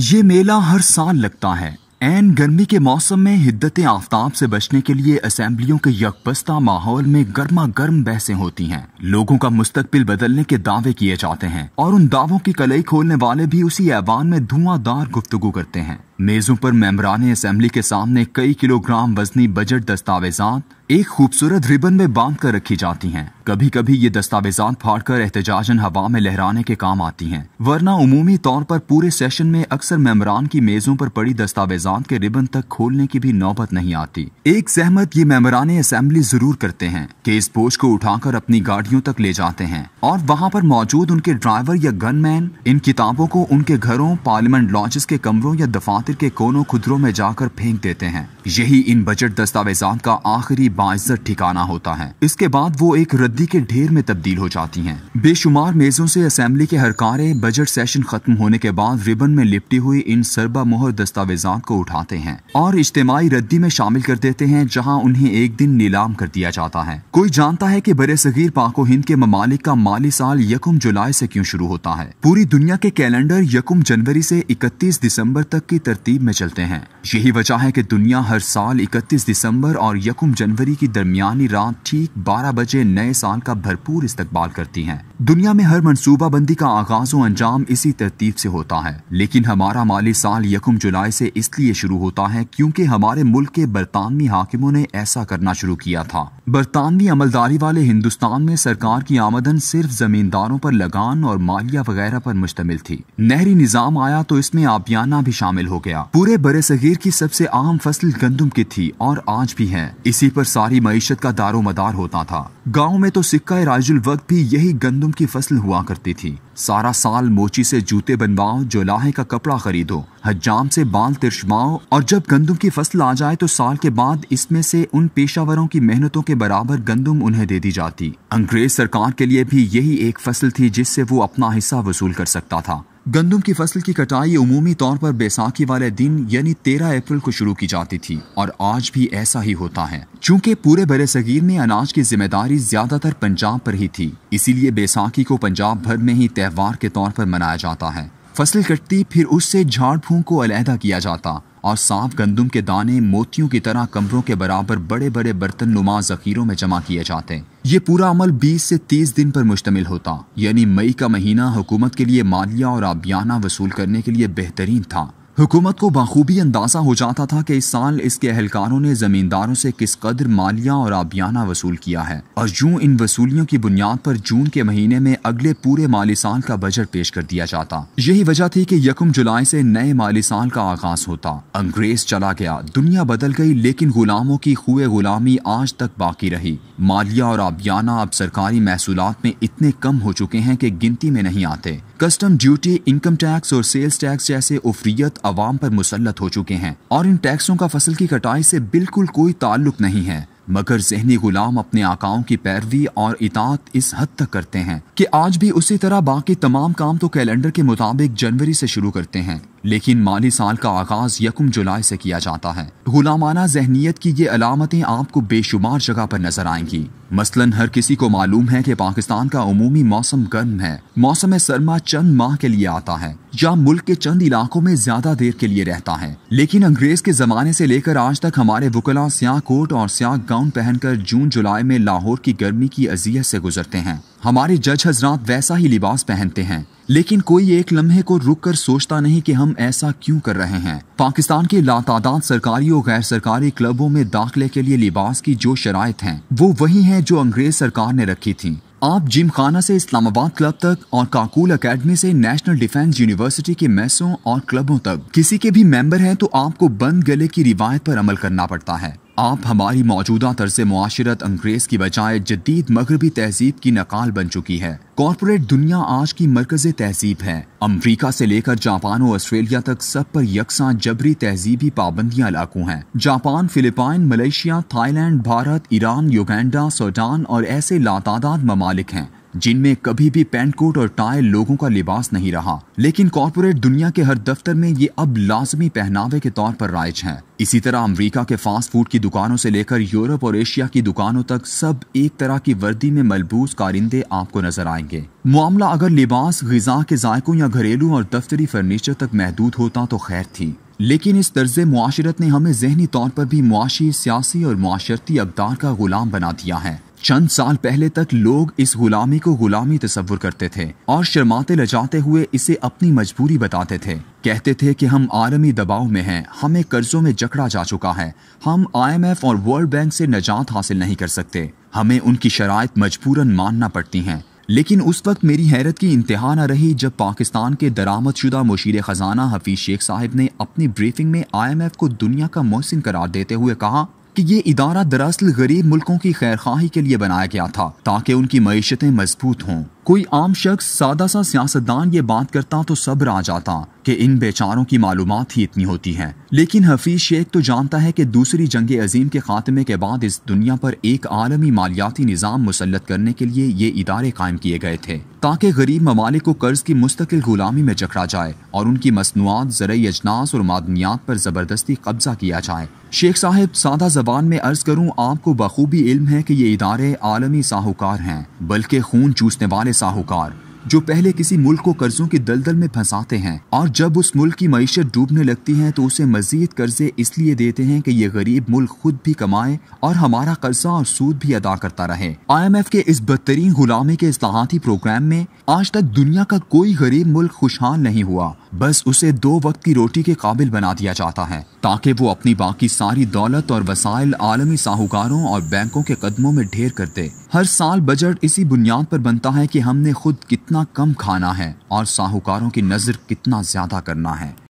ये मेला हर साल लगता है एन गर्मी के मौसम में हिद्दत आफ्ताब से बचने के लिए असम्बलियों के यकबस्ता माहौल में गर्मा गर्म बहसें होती हैं लोगों का मुस्तकबिल बदलने के दावे किए जाते हैं और उन दावों की कलई खोलने वाले भी उसी ऐवान में धुआंधार गुफ्तगु करते हैं मेजों पर मेम्बरान असम्बली के सामने कई किलोग्राम वजनी बजट दस्तावेजात एक खूबसूरत रिबन में बांध कर रखी जाती हैं। कभी कभी ये दस्तावेजात फाड़ कर एहतजाजन हवा में लहराने के काम आती हैं वरना उमूमी तौर पर पूरे सेशन में अक्सर मेम्बरान की मेजों पर पड़ी दस्तावेजात के रिबन तक खोलने की भी नौबत नहीं आती एक सहमत ये मेम्बरान असम्बली जरूर करते हैं के इस बोझ को उठाकर अपनी गाड़ियों तक ले जाते हैं और वहाँ पर मौजूद उनके ड्राइवर या गनमैन इन किताबों को उनके घरों पार्लियामेंट लॉजेस के कमरों या दफातर के कोनों खुदरों में जाकर फेंक देते हैं यही इन बजट दस्तावेजात का आखिरी बाइज्जत ठिकाना होता है इसके बाद वो एक रद्दी के ढेर में तब्दील हो जाती हैं बेशुमार मेजों से असेंबली के हर कार्य बजट सेशन खत्म होने के बाद रिबन में लिपटी हुई इन सरबा मोहर दस्तावेजात को उठाते हैं और इज्तमाही रद्दी में शामिल कर देते हैं जहाँ उन्हें एक दिन नीलाम कर दिया जाता है कोई जानता है की बरे सगीर पाको हिंद के ममालिक का माली साल यकुम जुलाई ऐसी क्यूँ शुरू होता है पूरी दुनिया के कैलेंडर यकुम जनवरी ऐसी इकतीस दिसम्बर तक की तरतीब में चलते हैं यही वजह है की दुनिया हर साल इकतीस दिसम्बर और यकुम जनवरी फरवरी की दरमियानी रात ठीक 12 बजे नए साल का भरपूर इस्तकबाल करती हैं। दुनिया में हर मनसूबा बंदी का आगाज और अंजाम इसी तरतीब से होता है लेकिन हमारा माली साल यकम जुलाई से इसलिए शुरू होता है क्योंकि हमारे मुल्क के बरतानवी हाकिमों ने ऐसा करना शुरू किया था बरतानवी अमलदारी वाले हिंदुस्तान में सरकार की आमदन सिर्फ जमींदारों पर लगान और मालिया वगैरह पर मुश्तमिल थी नहरी निजाम आया तो इसमें आबियाना भी शामिल हो गया पूरे बरे सगीर की सबसे आम फसल गंदम की थी और आज भी है इसी पर सारी मीशत का दारो मदार होता था गाँव में तो सिक्का राजुल वक्त भी यही गंदम की फसल हुआ करती थी सारा साल मोची से जूते बनवाओ जो लाहे का कपड़ा खरीदो हजाम से बाल तिरछमाओ और जब गंदम की फसल आ जाए तो साल के बाद इसमें से उन पेशावरों की मेहनतों के बराबर गंदम उन्हें दे दी जाती अंग्रेज सरकार के लिए भी यही एक फसल थी जिससे वो अपना हिस्सा वसूल कर सकता था गंदम की फसल की कटाई अमूमी तौर पर बैसाखी वाले दिन यानी तेरह अप्रैल को शुरू की जाती थी और आज भी ऐसा ही होता है चूंकि पूरे बर सगीर में अनाज की जिम्मेदारी ज्यादातर पंजाब पर ही थी इसीलिए बैसाखी को पंजाब भर में ही त्यौहार के तौर पर मनाया जाता है फसल कटती फिर उससे झाड़ फूंक को अलहदा किया जाता और साफ गंदम के दाने मोतियों की तरह कमरों के बराबर बड़े बड़े बर्तन नुमा जखीरों में जमा किए जाते ये पूरा अमल 20 से 30 दिन पर मुश्तमिल होता यानी मई का महीना हुकूमत के लिए मालिया और आबियाना वसूल करने के लिए बेहतरीन था हुकूमत को बखूबी अंदाज़ा हो जाता था कि इस साल इसके अहलकारों ने ज़मींदारों से किस कदर मालिया और आबियाना वसूल किया है और यूँ इन वसूलियों की बुनियाद पर जून के महीने में अगले पूरे माली साल का बजट पेश कर दिया जाता यही वजह थी कि यकम जुलाई से नए माली साल का आगाज होता अंग्रेज चला गया दुनिया बदल गई लेकिन गुलामों की खुए गुलामी आज तक बाकी रही मालिया और आबियाना अब सरकारी महसूल में इतने कम हो चुके हैं की गिनती में नहीं आते कस्टम ड्यूटी इनकम टैक्स और सेल्स टैक्स जैसे उफरीत अवाम पर मुसलत हो चुके हैं और इन टैक्सों का फसल की कटाई से बिल्कुल कोई ताल्लुक नहीं है मगर जहनी गुलाम अपने आकाओं की पैरवी और इतात इस हद तक करते हैं कि आज भी उसी तरह बाकी तमाम काम तो कैलेंडर के मुताबिक जनवरी से शुरू करते हैं लेकिन माली साल का आगाज यकम जुलाई से किया जाता है गुलामाना जहनीत की ये अलामतें आपको बेशुमार जगह पर नजर आएंगी मसलन हर किसी को मालूम है कि पाकिस्तान का अमूमी मौसम गर्म है मौसम सरमा चंद माह के लिए आता है या मुल्क के चंद इलाकों में ज्यादा देर के लिए रहता है लेकिन अंग्रेज के जमाने से लेकर आज तक हमारे वकला स्याह कोट और स्याह गाउन पहनकर जून जुलाई में लाहौर की गर्मी की अजियत से गुजरते हैं हमारे जज हजरात वैसा ही लिबास पहनते हैं लेकिन कोई एक लम्हे को रुक कर सोचता नहीं की हम हम ऐसा क्यों कर रहे हैं पाकिस्तान के लाता सरकारी और गैर सरकारी क्लबों में दाखिले के लिए लिबास की जो शराय हैं वो वही हैं जो अंग्रेज सरकार ने रखी थी आप जिम खाना से इस्लामाबाद क्लब तक और काकुल एकेडमी से नेशनल डिफेंस यूनिवर्सिटी के मैसों और क्लबों तक किसी के भी मेंबर हैं तो आपको बंद गले की रिवायत पर अमल करना पड़ता है आप हमारी मौजूदा तर्ज माशरत अंग्रेज की बजाय जदीद मगरबी तहजीब की नकाल बन चुकी है कॉरपोरेट दुनिया आज की मरकज तहजीब है अमरीका से लेकर जापान और ऑस्ट्रेलिया तक सब पर यकसा जबरी तहजीबी पाबंदियां लागू हैं Japan Philippines Malaysia Thailand Bharat Iran Uganda Sudan और ऐसे लातादाद ममालिक हैं जिनमें कभी भी पैंट कोट और टाई लोगों का लिबास नहीं रहा लेकिन कॉरपोरेट दुनिया के हर दफ्तर में ये अब लाजमी पहनावे के तौर पर राइज है इसी तरह अमेरिका के फास्ट फूड की दुकानों से लेकर यूरोप और एशिया की दुकानों तक सब एक तरह की वर्दी में मलबूस कारिंदे आपको नजर आएंगे मामला अगर लिबास गजा के जायकों या घरेलू और दफ्तरी फर्नीचर तक महदूद होता तो खैर थी लेकिन इस तर्ज माशरत ने हमें जहनी तौर पर भी मुआशी सियासी और माशरती अकदार का गुलाम बना दिया है चंद साल पहले तक लोग इस गुलामी को गुलामी तस्वुर करते थे और शर्माते लजाते हुए इसे अपनी मजबूरी बताते थे कहते थे कि हम आलमी दबाव में हैं हमें कर्जों में जकड़ा जा चुका है हम आईएमएफ और वर्ल्ड बैंक से नजात हासिल नहीं कर सकते हमें उनकी शरात मजबूरन मानना पड़ती हैं लेकिन उस वक्त मेरी हैरत की इंतहा न रही जब पाकिस्तान के दरामद शुदा मुशीर ख़जाना हफीज़ शेख साहिब ने अपनी ब्रीफिंग में आईएमएफ को दुनिया का मोहसिन करार देते हुए कहा कि ये इदारा दरअसल गरीब मुल्कों की खैरखाही के लिए बनाया गया था ताकि उनकी मीशतें मजबूत हों कोई आम शख्स सादा सा सियासतदान ये बात करता तो सब्र आ जाता कि इन बेचारों की मालूम ही इतनी होती है लेकिन हफीज शेख तो जानता है कि दूसरी जंग अजीम के खात्मे के बाद इस दुनिया पर एक आलमी मालियाती निज़ाम मुसलत करने के लिए ये इदारे कायम किए गए थे ताकि गरीब ममालिक को कर्ज की मुस्तकिल गुलामी में जकड़ा जाए और उनकी मसनूआत जरिए अजनास और मादनियात पर ज़बरदस्ती कब्जा किया जाए शेख साहब सादा जबान में अर्ज करूँ आपको बखूबी इल्म है कि ये इदारे आलमी साहूकार हैं बल्कि खून चूसने वाले साहूकार जो पहले किसी मुल्क को कर्जों की दलदल में फंसाते हैं और जब उस मुल्क की मीशत डूबने लगती है तो उसे मजीद कर्जे इसलिए देते हैं कि ये गरीब मुल्क खुद भी कमाए और हमारा कर्जा और सूद भी अदा करता रहे आईएमएफ के इस बदतरीन गुलामी के असलाहती प्रोग्राम में आज तक दुनिया का कोई गरीब मुल्क खुशहाल नहीं हुआ बस उसे दो वक्त की रोटी के काबिल बना दिया जाता है ताकि वो अपनी बाकी सारी दौलत और वसाइल आलमी साहूकारों और बैंकों के कदमों में ढेर कर दे हर साल बजट इसी बुनियाद पर बनता है कि हमने खुद कितना कम खाना है और साहूकारों की नज़र कितना ज़्यादा करना है